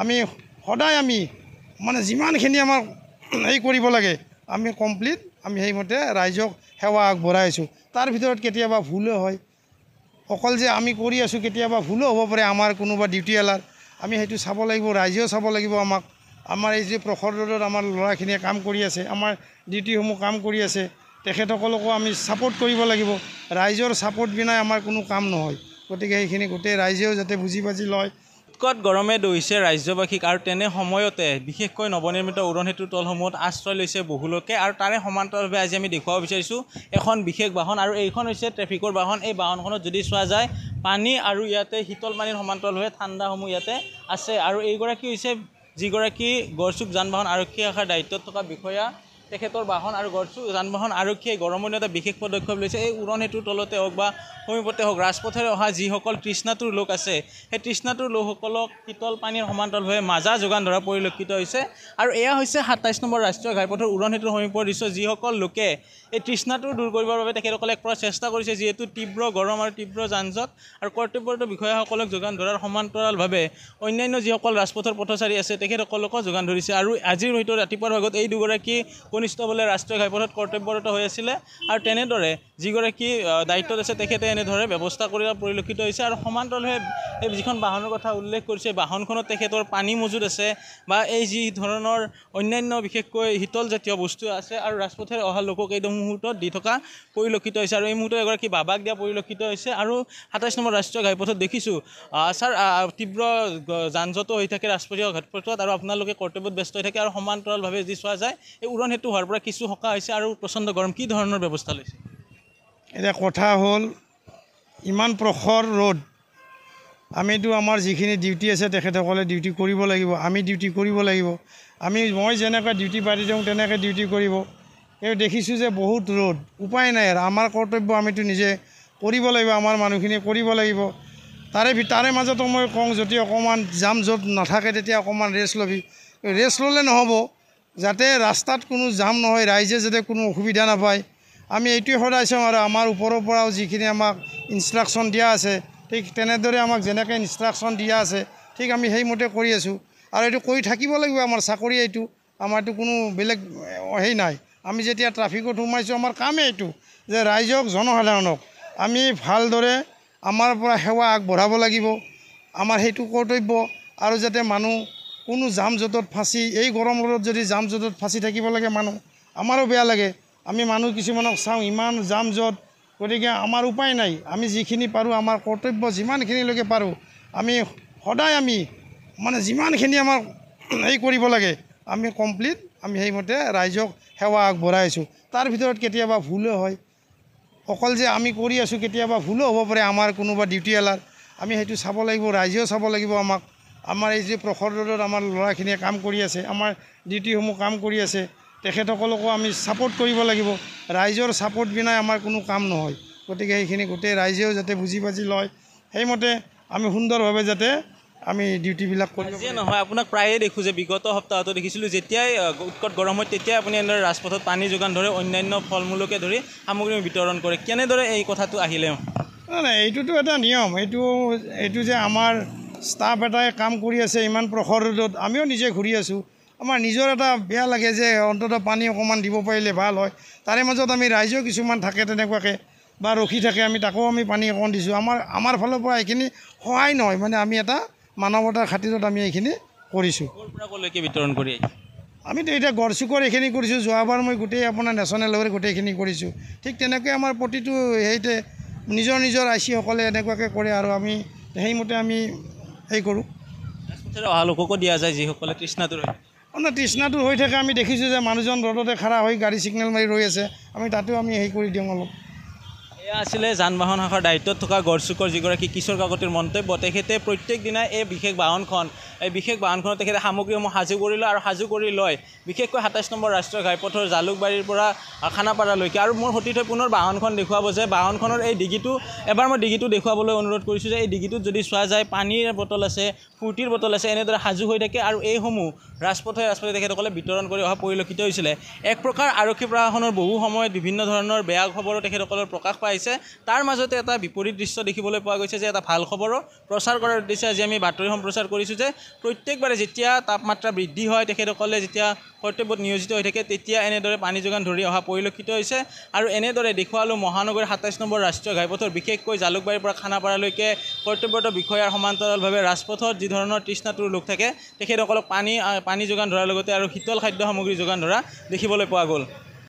আমি সদায় আমি মানে যিমানখিনি আমাৰ হেৰি কৰিব লাগে আমি কমপ্লিট আমি সেইমতে ৰাইজক সেৱা আগবঢ়াই আছোঁ তাৰ ভিতৰত কেতিয়াবা ভুলো হয় অকল যে আমি কৰি আছোঁ কেতিয়াবা ভুলো হ'ব পাৰে আমাৰ কোনোবা ডিউটি এলাৰ আমি সেইটো চাব লাগিব ৰাইজেও চাব লাগিব আমাক আমাৰ এই যে প্ৰখৰ ৰোডত আমাৰ ল'ৰাখিনিয়ে কাম কৰি আছে আমাৰ ডিউটিসমূহ কাম কৰি আছে তেখেতসকলকো আমি ছাপৰ্ট কৰিব লাগিব ৰাইজৰ ছাপৰ্ট বিনাই আমাৰ কোনো কাম নহয় গতিকে সেইখিনি গোটেই ৰাইজেও যাতে বুজি বাজি লয় বিকট গৰমে দৌৰিছে ৰাজ্যবাসীক আৰু তেনে সময়তে বিশেষকৈ নৱনিৰ্মিত উৰণ সেতুৰ তলসমূহত আশ্ৰয় লৈছে বহুলোকে আৰু তাৰে সমান্তৰালভাৱে আজি আমি দেখুৱাব বিচাৰিছোঁ এখন বিশেষ বাহন আৰু এইখন হৈছে ট্ৰেফিকৰ বাহন এই বাহনখনত যদি চোৱা যায় পানী আৰু ইয়াতে শীতল পানীৰ সমান্তৰালভাৱে ঠাণ্ডাসমূহ ইয়াতে আছে আৰু এইগৰাকী হৈছে যিগৰাকী গড়চুক যান বাহন আৰক্ষী শাখাৰ দায়িত্বত থকা বিষয়া তেখেতৰ বাহন আৰু গড়চু যান বাহন আৰক্ষীয়ে গৰমণীয় এটা বিশেষ পদক্ষেপ লৈছে এই উৰণ সেতুৰ তলতে হওক বা সমীপতে হওক ৰাজপথেৰে অহা যিসকল তৃষ্ণাটোৰ লোক আছে সেই তৃষ্ণাটোৰ লোকসকলক শীতল পানীৰ সমান্তৰালভাৱে মাজা যোগান ধৰা পৰিলক্ষিত হৈছে আৰু এয়া হৈছে সাতাইছ নম্বৰ ৰাষ্ট্ৰীয় ঘাইপথৰ উৰণ সেতুৰ সমীপৰ দৃশ্য যিসকল লোকে এই তৃষ্ণাটো দূৰ কৰিবৰ বাবে তেখেতসকলে একপৰা চেষ্টা কৰিছে যিহেতু তীব্ৰ গৰম আৰু তীব্ৰ যানজট আৰু কৰ্তব্যৰত বিষয়াসকলক যোগান ধৰাৰ সমান্তৰালভাৱে অন্যান্য যিসকল ৰাজপথৰ পথচাৰী আছে তেখেতসকলকো যোগান ধৰিছে আৰু আজিৰ হয়তো ৰাতিপুৱাৰ ভাগত এই দুগৰাকী কমিউনিষ্ট বলে ৰাষ্ট্ৰীয় ঘাইপথত কৰ্তব্যৰত হৈ আছিলে আৰু তেনেদৰে যিগৰাকী দায়িত্বত আছে তেখেতে এনেদৰে ব্যৱস্থা কৰি পৰিলক্ষিত হৈছে আৰু সমান্তৰালভাৱে এই যিখন বাহনৰ কথা উল্লেখ কৰিছে বাহনখনত তেখেতৰ পানী মজুত আছে বা এই যি ধৰণৰ অন্যান্য বিশেষকৈ শীতল জাতীয় বস্তু আছে আৰু ৰাজপথেৰে অহা লোকক এইটো মুহূৰ্তত দি থকা পৰিলক্ষিত হৈছে আৰু এই মুহূৰ্তত এগৰাকী বাবাক দিয়া পৰিলক্ষিত হৈছে আৰু সাতাইছ নম্বৰ ৰাষ্ট্ৰীয় ঘাইপথত দেখিছোঁ ছাৰ তীব্ৰ যানজটো হৈ থাকে ৰাজপথীয় ঘাইপথত আৰু আপোনালোকে কৰ্তব্যত ব্যস্ত হৈ থাকে আৰু সমান্তৰালভাৱে যি চোৱা যায় এই উৰণ সেতু হোৱাৰ পৰা কিছু সকাহ হৈছে আৰু প্ৰচণ্ড গৰম কি ধৰণৰ ব্যৱস্থা লৈছে এতিয়া কথা হ'ল ইমান প্ৰখৰ ৰ'দ আমিতো আমাৰ যিখিনি ডিউটি আছে তেখেতসকলে ডিউটি কৰিব লাগিব আমি ডিউটি কৰিব লাগিব আমি মই যেনেকৈ ডিউটি পাতি দিওঁ তেনেকৈ ডিউটি কৰিব কিন্তু দেখিছোঁ যে বহুত ৰ'দ উপায় নাই আৰু আমাৰ কৰ্তব্য আমিতো নিজে কৰিব লাগিব আমাৰ মানুহখিনি কৰিব লাগিব তাৰে তাৰে মাজতো মই কওঁ যদি অকণমান জাম য'ত নাথাকে তেতিয়া অকণমান ৰেষ্ট ল'বি ৰেষ্ট ল'লে নহ'ব যাতে ৰাস্তাত কোনো জাম নহয় ৰাইজে যাতে কোনো অসুবিধা নাপায় আমি এইটোৱে সদায় চাওঁ আৰু আমাৰ ওপৰৰ পৰাও যিখিনি আমাক ইনষ্ট্ৰাকশ্যন দিয়া আছে ঠিক তেনেদৰে আমাক যেনেকৈ ইনষ্ট্ৰাকশ্যন দিয়া আছে ঠিক আমি সেইমতে কৰি আছোঁ আৰু এইটো কৰি থাকিব লাগিব আমাৰ চাকৰি এইটো আমাৰতো কোনো বেলেগ সেই নাই আমি যেতিয়া ট্ৰাফিকত সোমাইছোঁ আমাৰ কামেই এইটো যে ৰাইজক জনসাধাৰণক আমি ভালদৰে আমাৰ পৰা সেৱা আগবঢ়াব লাগিব আমাৰ সেইটো কৰ্তব্য আৰু যাতে মানুহ কোনো জাম জোঁটত ফাঁচি এই গৰম ৰ'দত যদি জাম জোঁটত ফাঁচি থাকিব লাগে মানুহ আমাৰো বেয়া লাগে আমি মানুহ কিছুমানক চাওঁ ইমান জাম জোঁট গতিকে আমাৰ উপায় নাই আমি যিখিনি পাৰোঁ আমাৰ কৰ্তব্য যিমানখিনিলৈকে পাৰোঁ আমি সদায় আমি মানে যিমানখিনি আমাৰ হেৰি কৰিব লাগে আমি কমপ্লিট আমি সেইমতে ৰাইজক সেৱা আগবঢ়াই আছোঁ তাৰ ভিতৰত কেতিয়াবা ভুলো হয় অকল যে আমি কৰি আছোঁ কেতিয়াবা ভুলো হ'ব পাৰে আমাৰ কোনোবা ডিউটিৱালাৰ আমি সেইটো চাব লাগিব ৰাইজেও চাব লাগিব আমাক আমাৰ এই যে প্ৰখৰ ৰ'দত আমাৰ ল'ৰাখিনিয়ে কাম কৰি আছে আমাৰ ডিউটিসমূহ কাম কৰি আছে তেখেতসকলকো আমি ছাপৰ্ট কৰিব লাগিব ৰাইজৰ ছাপৰ্ট বিনাই আমাৰ কোনো কাম নহয় গতিকে সেইখিনি গোটেই ৰাইজেও যাতে বুজি বাজি লয় সেইমতে আমি সুন্দৰভাৱে যাতে আমি ডিউটিবিলাক কৰি নহয় আপোনাক প্ৰায়ে দেখোঁ যে বিগত সপ্তাহতো দেখিছিলোঁ যেতিয়াই উৎকট গৰম হয় তেতিয়াই আপুনি এনেদৰে ৰাজপথত পানী যোগান ধৰে অন্যান্য ফল মূলকে ধৰি সামগ্ৰী বিতৰণ কৰে কেনেদৰে এই কথাটো আহিলে নাই এইটোতো এটা নিয়ম এইটো এইটো যে আমাৰ ষ্টাফ এটাই কাম কৰি আছে ইমান প্ৰখৰ ৰ'দত আমিও নিজে ঘূৰি আছোঁ আমাৰ নিজৰ এটা বেয়া লাগে যে অন্ততঃ পানী অকণমান দিব পাৰিলে ভাল হয় তাৰে মাজত আমি ৰাইজেও কিছুমান থাকে তেনেকুৱাকৈ বা ৰখি থাকে আমি তাকো আমি পানী অকণ দিছোঁ আমাৰ আমাৰ ফালৰ পৰা এইখিনি সহায় নহয় মানে আমি এটা মানৱতাৰ খাতিৰত আমি এইখিনি কৰিছোঁ বিতৰণ কৰি আমিতো এতিয়া গড়চুকৰ এইখিনি কৰিছোঁ যোৱাবাৰ মই গোটেই আপোনাৰ নেশ্যনেল হৈ গোটেইখিনি কৰিছোঁ ঠিক তেনেকৈ আমাৰ প্ৰতিটো হেৰিতে নিজৰ নিজৰ আই চিসকলে এনেকুৱাকৈ কৰে আৰু আমি সেইমতে আমি সেই কৰোঁ অহা লোককো দিয়া যায় যিসকলে তৃষ্ণাটো মানে তৃষ্ণাটো হৈ থাকে আমি দেখিছোঁ যে মানুহজন ৰ'দতে খাৰা হৈ গাড়ী ছিগনেল মাৰি ৰৈ আছে আমি তাতো আমি হেৰি কৰি দিওঁ অলপ এয়া আছিলে যান বাহন শাখাৰ দায়িত্বত থকা গড়চুকৰ যিগৰাকী কিশোৰ কাকতিৰ মন্তব্য তেখেতে প্ৰত্যেক দিনাই এই বিশেষ বাহনখন এই বিশেষ বাহনখনত তেখেতে সামগ্ৰীসমূহ সাজু কৰি লয় আৰু সাজু কৰি লয় বিশেষকৈ সাতাইছ নম্বৰ ৰাষ্ট্ৰীয় ঘাইপথৰ জালুকবাৰীৰ পৰা খানাপাৰালৈকে আৰু মোৰ সতীৰ্থই পুনৰ বাহনখন দেখুৱাব যে বাহনখনৰ এই ডিগিটো এবাৰ মই ডিগিটো দেখুৱাবলৈ অনুৰোধ কৰিছোঁ যে এই ডিগিটোত যদি চোৱা যায় পানীৰ বটল আছে ফূৰ্তিৰ বটল আছে এনেদৰে সাজু হৈ থাকে আৰু এইসমূহ ৰাজপথে ৰাজপথে তেখেতসকলে বিতৰণ কৰি অহা পৰিলক্ষিত হৈছিলে এক প্ৰকাৰ আৰক্ষী প্ৰশাসনৰ বহু সময়ত বিভিন্ন ধৰণৰ বেয়া খবৰো তেখেতসকলৰ প্ৰকাশ পায় আহিছে তাৰ মাজতে এটা বিপৰীত দৃশ্য দেখিবলৈ পোৱা গৈছে যে এটা ভাল খবৰো প্ৰচাৰ কৰাৰ উদ্দেশ্যে আজি আমি বাতৰি সম্প্ৰচাৰ কৰিছোঁ যে প্ৰত্যেকবাৰে যেতিয়া তাপমাত্ৰা বৃদ্ধি হয় তেখেতসকলে যেতিয়া কৰ্তব্যত নিয়োজিত হৈ থাকে তেতিয়া এনেদৰে পানী যোগান ধৰি অহা পৰিলক্ষিত হৈছে আৰু এনেদৰে দেখুৱালোঁ মহানগৰীৰ সাতাইছ নম্বৰ ৰাষ্ট্ৰীয় ঘাইপথৰ বিশেষকৈ জালুকবাৰীৰ পৰা খানাপাৰালৈকে কৰ্তব্যৰত বিষয়াৰ সমান্তৰালভাৱে ৰাজপথত যি ধৰণৰ তৃষ্ণাটোৰ লোক থাকে তেখেতসকলক পানী পানী যোগান ধৰাৰ লগতে আৰু শীতল খাদ্য সামগ্ৰী যোগান ধৰা দেখিবলৈ পোৱা গ'ল